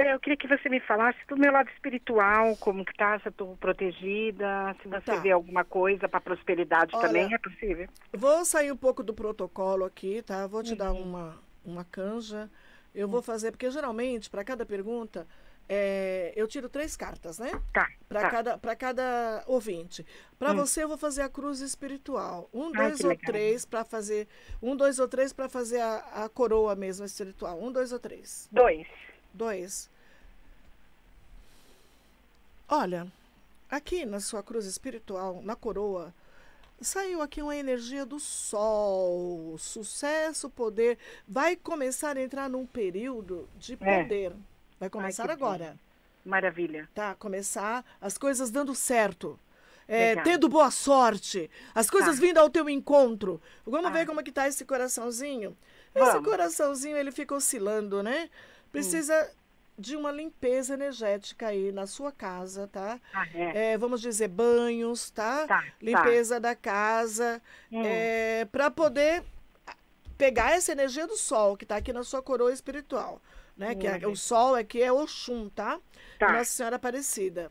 É, eu queria que você me falasse do meu lado espiritual, como que tá, se eu estou protegida, se você tá. vê alguma coisa para prosperidade Olha, também, é possível? Vou sair um pouco do protocolo aqui, tá? Vou te uhum. dar uma, uma canja. Eu uhum. vou hum. fazer, porque geralmente, para cada pergunta, é, eu tiro três cartas, né? Tá. Para tá. cada, pra cada ouvinte. Para hum. você, eu vou fazer a cruz espiritual. Um, Ai, dois ou legal. três para fazer. Um, dois ou três para fazer a, a coroa mesmo espiritual. Um, dois ou três. Dois. 2. Olha, aqui na sua cruz espiritual, na coroa, saiu aqui uma energia do sol. Sucesso, poder. Vai começar a entrar num período de é. poder. É. Vai começar Ai, agora. Bom. Maravilha. Tá, começar as coisas dando certo. É, tendo boa sorte, as coisas tá. vindo ao teu encontro. Vamos ah. ver como é que tá esse coraçãozinho? Vamos. Esse coraçãozinho, ele fica oscilando, né? Precisa hum. de uma limpeza energética aí na sua casa, tá? Ah, é. É, vamos dizer, banhos, tá? tá, tá. limpeza tá. da casa, hum. é, para poder pegar essa energia do sol que está aqui na sua coroa espiritual, né? Hum. Que é, o sol aqui é Oxum, tá? tá? Nossa Senhora Aparecida.